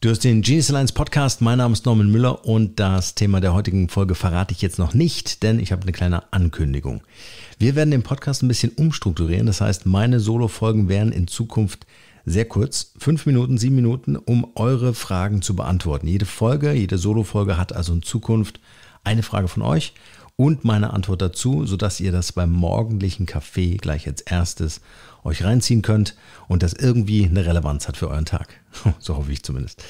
Du hast den Genius Alliance Podcast. Mein Name ist Norman Müller und das Thema der heutigen Folge verrate ich jetzt noch nicht, denn ich habe eine kleine Ankündigung. Wir werden den Podcast ein bisschen umstrukturieren. Das heißt, meine Solo-Folgen werden in Zukunft sehr kurz, fünf Minuten, sieben Minuten, um eure Fragen zu beantworten. Jede Folge, jede Solo-Folge hat also in Zukunft eine Frage von euch und meine Antwort dazu, sodass ihr das beim morgendlichen Kaffee gleich als erstes euch reinziehen könnt und das irgendwie eine Relevanz hat für euren Tag. So hoffe ich zumindest.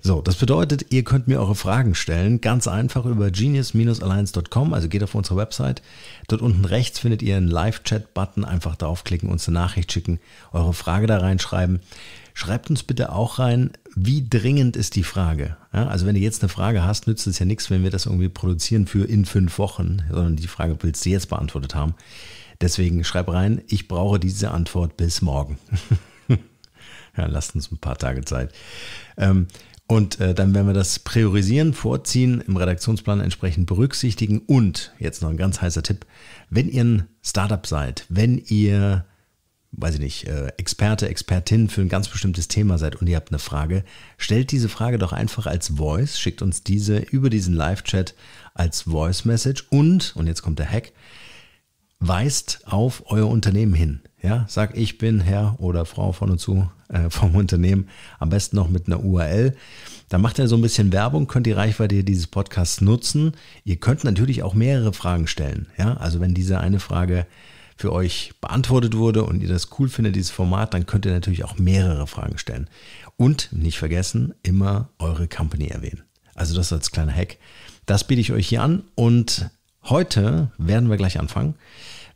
So, das bedeutet, ihr könnt mir eure Fragen stellen, ganz einfach über genius-alliance.com, also geht auf unsere Website. Dort unten rechts findet ihr einen Live-Chat-Button, einfach draufklicken, uns eine Nachricht schicken, eure Frage da reinschreiben. Schreibt uns bitte auch rein, wie dringend ist die Frage? Ja, also wenn du jetzt eine Frage hast, nützt es ja nichts, wenn wir das irgendwie produzieren für in fünf Wochen, sondern die Frage willst du jetzt beantwortet haben. Deswegen schreib rein, ich brauche diese Antwort bis morgen. ja, lasst uns ein paar Tage Zeit. Ähm, und äh, dann werden wir das priorisieren, vorziehen, im Redaktionsplan entsprechend berücksichtigen. Und jetzt noch ein ganz heißer Tipp, wenn ihr ein Startup seid, wenn ihr weiß ich nicht, äh, Experte, Expertin für ein ganz bestimmtes Thema seid und ihr habt eine Frage, stellt diese Frage doch einfach als Voice, schickt uns diese über diesen Live-Chat als Voice-Message und, und jetzt kommt der Hack, weist auf euer Unternehmen hin. Ja, sag ich bin Herr oder Frau von und zu äh, vom Unternehmen, am besten noch mit einer URL. Dann macht er so ein bisschen Werbung, könnt die Reichweite dieses Podcasts nutzen. Ihr könnt natürlich auch mehrere Fragen stellen. Ja, also wenn diese eine Frage für euch beantwortet wurde und ihr das cool findet, dieses Format, dann könnt ihr natürlich auch mehrere Fragen stellen. Und nicht vergessen, immer eure Company erwähnen. Also das als kleiner Hack. Das biete ich euch hier an und heute werden wir gleich anfangen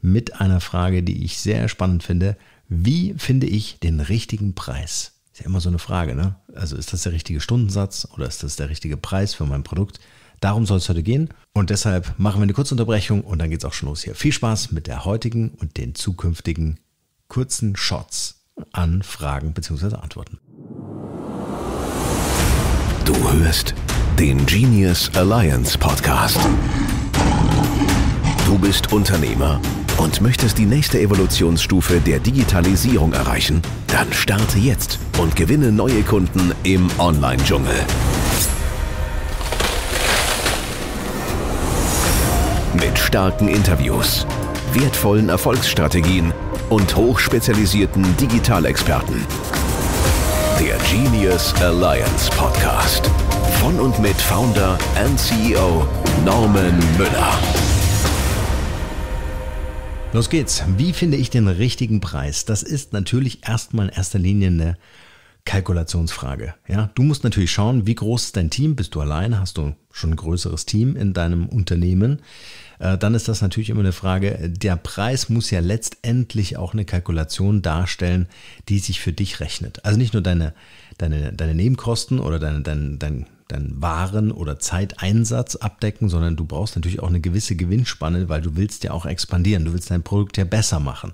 mit einer Frage, die ich sehr spannend finde. Wie finde ich den richtigen Preis? Ist ja immer so eine Frage, ne? Also ist das der richtige Stundensatz oder ist das der richtige Preis für mein Produkt? Darum soll es heute gehen. Und deshalb machen wir eine kurze Unterbrechung und dann geht es auch schon los hier. Viel Spaß mit der heutigen und den zukünftigen kurzen Shots an Fragen bzw. Antworten. Du hörst den Genius Alliance Podcast. Du bist Unternehmer und möchtest die nächste Evolutionsstufe der Digitalisierung erreichen? Dann starte jetzt und gewinne neue Kunden im Online-Dschungel. mit starken Interviews, wertvollen Erfolgsstrategien und hochspezialisierten Digitalexperten. Der Genius Alliance Podcast von und mit Founder and CEO Norman Müller. Los geht's. Wie finde ich den richtigen Preis? Das ist natürlich erstmal in erster Linie eine Kalkulationsfrage. Ja, du musst natürlich schauen, wie groß ist dein Team? Bist du alleine? Hast du schon ein größeres Team in deinem Unternehmen? Äh, dann ist das natürlich immer eine Frage, der Preis muss ja letztendlich auch eine Kalkulation darstellen, die sich für dich rechnet. Also nicht nur deine, deine, deine Nebenkosten oder dein, dein, dein deinen Waren- oder Zeiteinsatz abdecken, sondern du brauchst natürlich auch eine gewisse Gewinnspanne, weil du willst ja auch expandieren, du willst dein Produkt ja besser machen,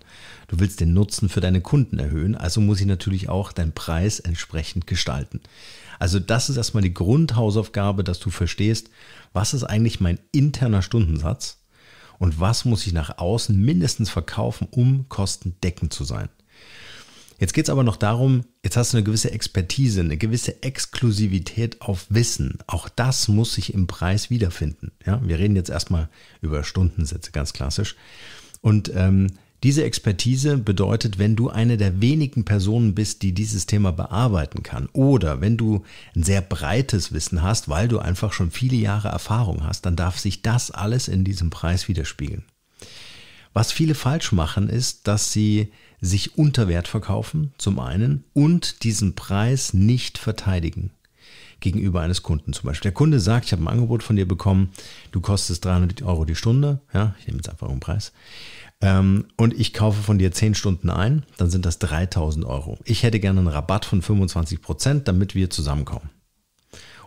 du willst den Nutzen für deine Kunden erhöhen, also muss ich natürlich auch deinen Preis entsprechend gestalten. Also das ist erstmal die Grundhausaufgabe, dass du verstehst, was ist eigentlich mein interner Stundensatz und was muss ich nach außen mindestens verkaufen, um kostendeckend zu sein. Jetzt geht es aber noch darum, jetzt hast du eine gewisse Expertise, eine gewisse Exklusivität auf Wissen. Auch das muss sich im Preis wiederfinden. Ja, wir reden jetzt erstmal über Stundensätze, ganz klassisch. Und ähm, diese Expertise bedeutet, wenn du eine der wenigen Personen bist, die dieses Thema bearbeiten kann oder wenn du ein sehr breites Wissen hast, weil du einfach schon viele Jahre Erfahrung hast, dann darf sich das alles in diesem Preis widerspiegeln. Was viele falsch machen, ist, dass sie sich unter Wert verkaufen, zum einen, und diesen Preis nicht verteidigen gegenüber eines Kunden zum Beispiel. Der Kunde sagt, ich habe ein Angebot von dir bekommen, du kostest 300 Euro die Stunde, ja, ich nehme jetzt einfach einen Preis, ähm, und ich kaufe von dir 10 Stunden ein, dann sind das 3000 Euro. Ich hätte gerne einen Rabatt von 25 Prozent, damit wir zusammenkommen.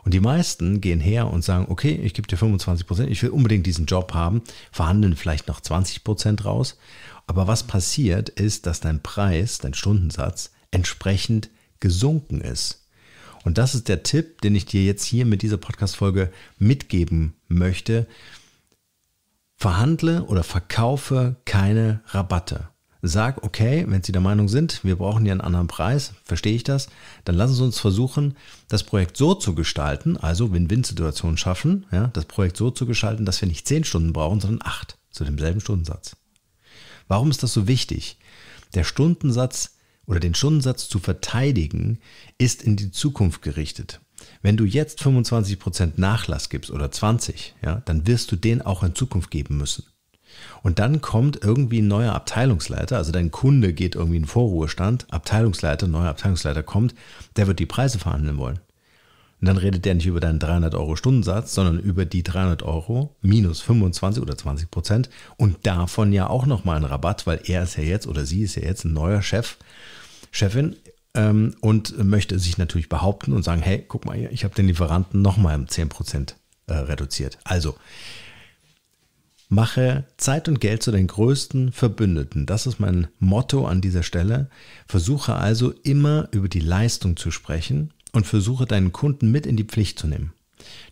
Und die meisten gehen her und sagen, okay, ich gebe dir 25 Prozent, ich will unbedingt diesen Job haben, verhandeln vielleicht noch 20 Prozent raus. Aber was passiert ist, dass dein Preis, dein Stundensatz entsprechend gesunken ist. Und das ist der Tipp, den ich dir jetzt hier mit dieser Podcast-Folge mitgeben möchte. Verhandle oder verkaufe keine Rabatte sag, okay, wenn Sie der Meinung sind, wir brauchen hier einen anderen Preis, verstehe ich das, dann lassen Sie uns versuchen, das Projekt so zu gestalten, also win win situation schaffen, ja, das Projekt so zu gestalten, dass wir nicht zehn Stunden brauchen, sondern acht zu demselben Stundensatz. Warum ist das so wichtig? Der Stundensatz oder den Stundensatz zu verteidigen, ist in die Zukunft gerichtet. Wenn du jetzt 25% Nachlass gibst oder 20, ja, dann wirst du den auch in Zukunft geben müssen. Und dann kommt irgendwie ein neuer Abteilungsleiter, also dein Kunde geht irgendwie in Vorruhestand, Abteilungsleiter, neuer Abteilungsleiter kommt, der wird die Preise verhandeln wollen. Und dann redet der nicht über deinen 300 Euro Stundensatz, sondern über die 300 Euro minus 25 oder 20 Prozent und davon ja auch nochmal einen Rabatt, weil er ist ja jetzt oder sie ist ja jetzt ein neuer Chef, Chefin ähm, und möchte sich natürlich behaupten und sagen, hey, guck mal hier, ich habe den Lieferanten nochmal um 10 Prozent äh, reduziert. Also Mache Zeit und Geld zu den größten Verbündeten. Das ist mein Motto an dieser Stelle. Versuche also immer über die Leistung zu sprechen und versuche deinen Kunden mit in die Pflicht zu nehmen.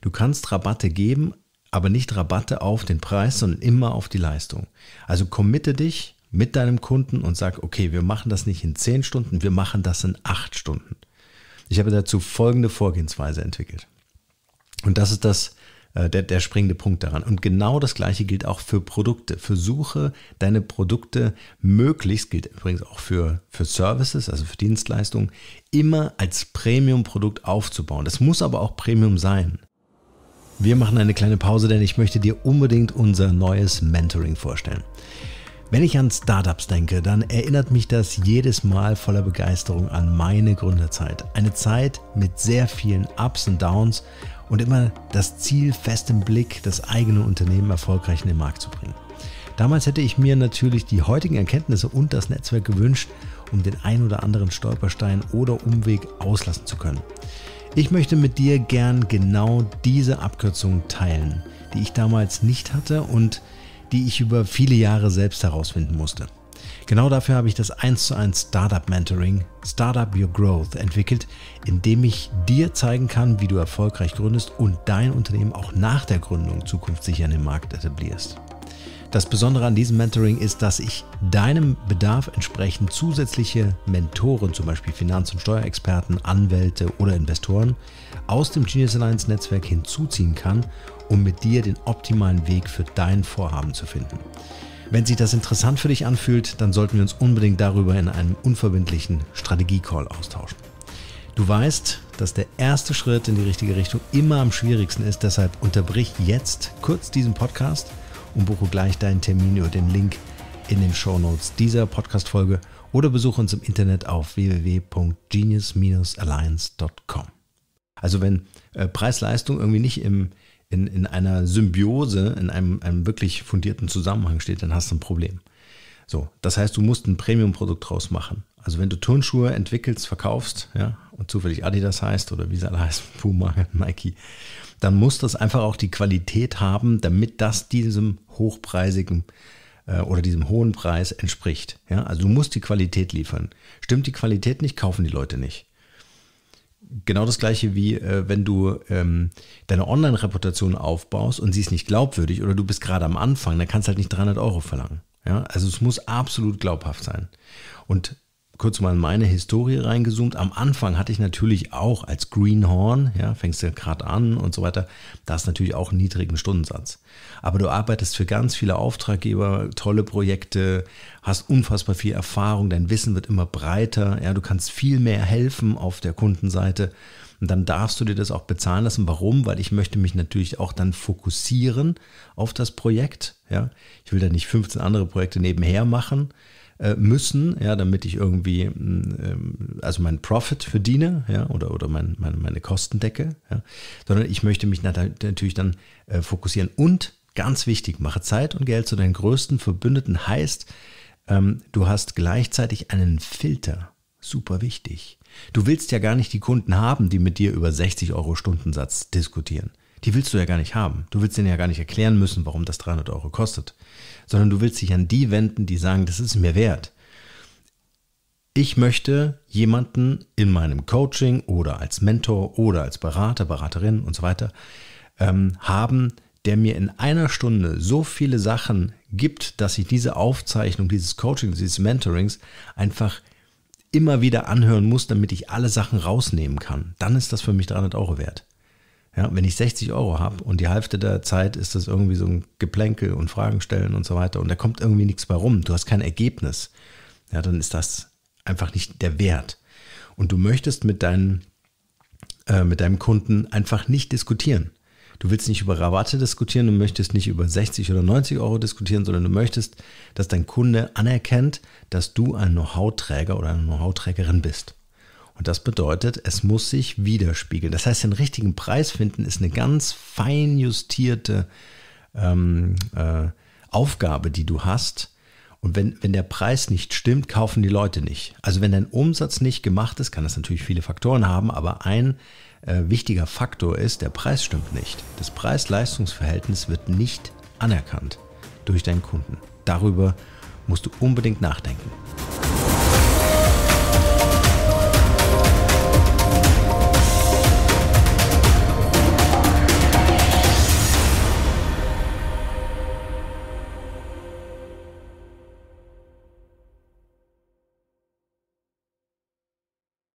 Du kannst Rabatte geben, aber nicht Rabatte auf den Preis, sondern immer auf die Leistung. Also committe dich mit deinem Kunden und sag, okay, wir machen das nicht in zehn Stunden, wir machen das in acht Stunden. Ich habe dazu folgende Vorgehensweise entwickelt. Und das ist das äh, der, der springende Punkt daran. Und genau das gleiche gilt auch für Produkte. Versuche deine Produkte möglichst, gilt übrigens auch für, für Services, also für Dienstleistungen, immer als Premium-Produkt aufzubauen. Das muss aber auch Premium sein. Wir machen eine kleine Pause, denn ich möchte dir unbedingt unser neues Mentoring vorstellen. Wenn ich an Startups denke, dann erinnert mich das jedes Mal voller Begeisterung an meine Gründerzeit. Eine Zeit mit sehr vielen Ups und Downs und immer das Ziel fest im Blick, das eigene Unternehmen erfolgreich in den Markt zu bringen. Damals hätte ich mir natürlich die heutigen Erkenntnisse und das Netzwerk gewünscht, um den ein oder anderen Stolperstein oder Umweg auslassen zu können. Ich möchte mit dir gern genau diese Abkürzung teilen, die ich damals nicht hatte und die ich über viele Jahre selbst herausfinden musste. Genau dafür habe ich das 1 zu 1 Startup Mentoring Startup Your Growth entwickelt, indem ich dir zeigen kann, wie du erfolgreich gründest und dein Unternehmen auch nach der Gründung zukunftssicher in den Markt etablierst. Das Besondere an diesem Mentoring ist, dass ich deinem Bedarf entsprechend zusätzliche Mentoren, zum Beispiel Finanz- und Steuerexperten, Anwälte oder Investoren, aus dem Genius Alliance Netzwerk hinzuziehen kann, um mit dir den optimalen Weg für dein Vorhaben zu finden. Wenn sich das interessant für dich anfühlt, dann sollten wir uns unbedingt darüber in einem unverbindlichen Strategie-Call austauschen. Du weißt, dass der erste Schritt in die richtige Richtung immer am schwierigsten ist, deshalb unterbrich jetzt kurz diesen Podcast und buche gleich deinen Termin über den Link in den Show Notes dieser Podcast-Folge oder besuche uns im Internet auf www.genius-alliance.com. Also wenn äh, Preis-Leistung irgendwie nicht im, in, in einer Symbiose, in einem, einem wirklich fundierten Zusammenhang steht, dann hast du ein Problem. So, das heißt, du musst ein Premium-Produkt draus machen. Also wenn du Turnschuhe entwickelst, verkaufst, ja, und zufällig Adidas heißt oder wie sie alle heißen, Puma, Nike, dann muss das einfach auch die Qualität haben, damit das diesem hochpreisigen äh, oder diesem hohen Preis entspricht. Ja, also du musst die Qualität liefern. Stimmt die Qualität nicht, kaufen die Leute nicht genau das gleiche wie äh, wenn du ähm, deine Online-Reputation aufbaust und sie ist nicht glaubwürdig oder du bist gerade am Anfang, dann kannst du halt nicht 300 Euro verlangen. Ja? Also es muss absolut glaubhaft sein. Und kurz mal in meine Historie reingezoomt. Am Anfang hatte ich natürlich auch als Greenhorn, ja, fängst ja gerade an und so weiter, da ist natürlich auch einen niedrigen Stundensatz. Aber du arbeitest für ganz viele Auftraggeber, tolle Projekte, hast unfassbar viel Erfahrung, dein Wissen wird immer breiter, ja, du kannst viel mehr helfen auf der Kundenseite. Und dann darfst du dir das auch bezahlen lassen. Warum? Weil ich möchte mich natürlich auch dann fokussieren auf das Projekt. Ja? Ich will da nicht 15 andere Projekte nebenher machen äh, müssen, ja, damit ich irgendwie mm, ähm, also meinen Profit verdiene, ja, oder, oder mein, meine, meine Kosten decke, ja, sondern ich möchte mich natürlich dann äh, fokussieren und ganz wichtig, mache Zeit und Geld zu deinen größten Verbündeten heißt, ähm, du hast gleichzeitig einen Filter. Super wichtig. Du willst ja gar nicht die Kunden haben, die mit dir über 60 Euro Stundensatz diskutieren die willst du ja gar nicht haben. Du willst denen ja gar nicht erklären müssen, warum das 300 Euro kostet, sondern du willst dich an die wenden, die sagen, das ist mir wert. Ich möchte jemanden in meinem Coaching oder als Mentor oder als Berater, Beraterin und so weiter ähm, haben, der mir in einer Stunde so viele Sachen gibt, dass ich diese Aufzeichnung, dieses Coachings, dieses Mentorings einfach immer wieder anhören muss, damit ich alle Sachen rausnehmen kann. Dann ist das für mich 300 Euro wert. Ja, wenn ich 60 Euro habe und die Hälfte der Zeit ist das irgendwie so ein Geplänkel und Fragen stellen und so weiter und da kommt irgendwie nichts bei rum, du hast kein Ergebnis, ja, dann ist das einfach nicht der Wert. Und du möchtest mit, deinen, äh, mit deinem Kunden einfach nicht diskutieren. Du willst nicht über Rabatte diskutieren, du möchtest nicht über 60 oder 90 Euro diskutieren, sondern du möchtest, dass dein Kunde anerkennt, dass du ein Know-how-Träger oder eine Know-how-Trägerin bist. Und das bedeutet, es muss sich widerspiegeln. Das heißt, den richtigen Preis finden ist eine ganz fein justierte ähm, äh, Aufgabe, die du hast. Und wenn, wenn der Preis nicht stimmt, kaufen die Leute nicht. Also wenn dein Umsatz nicht gemacht ist, kann das natürlich viele Faktoren haben, aber ein äh, wichtiger Faktor ist, der Preis stimmt nicht. Das Preis-Leistungs-Verhältnis wird nicht anerkannt durch deinen Kunden. Darüber musst du unbedingt nachdenken.